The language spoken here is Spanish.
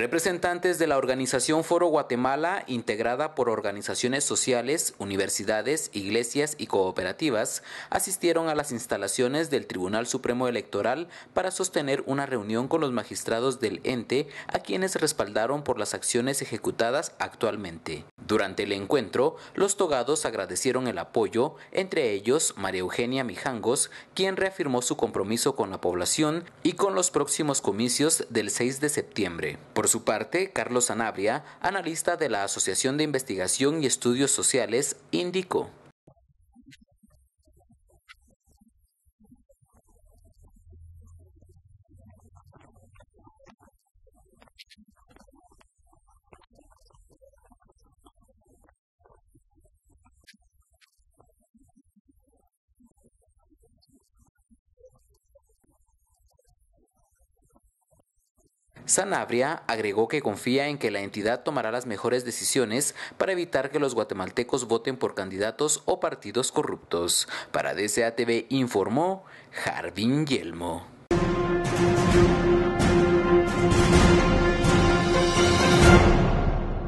Representantes de la organización Foro Guatemala, integrada por organizaciones sociales, universidades, iglesias y cooperativas, asistieron a las instalaciones del Tribunal Supremo Electoral para sostener una reunión con los magistrados del ente, a quienes respaldaron por las acciones ejecutadas actualmente. Durante el encuentro, los togados agradecieron el apoyo, entre ellos María Eugenia Mijangos, quien reafirmó su compromiso con la población y con los próximos comicios del 6 de septiembre. Por su parte, Carlos Anabria, analista de la Asociación de Investigación y Estudios Sociales, indicó. Sanabria agregó que confía en que la entidad tomará las mejores decisiones para evitar que los guatemaltecos voten por candidatos o partidos corruptos. Para DCATV informó Jardín Yelmo.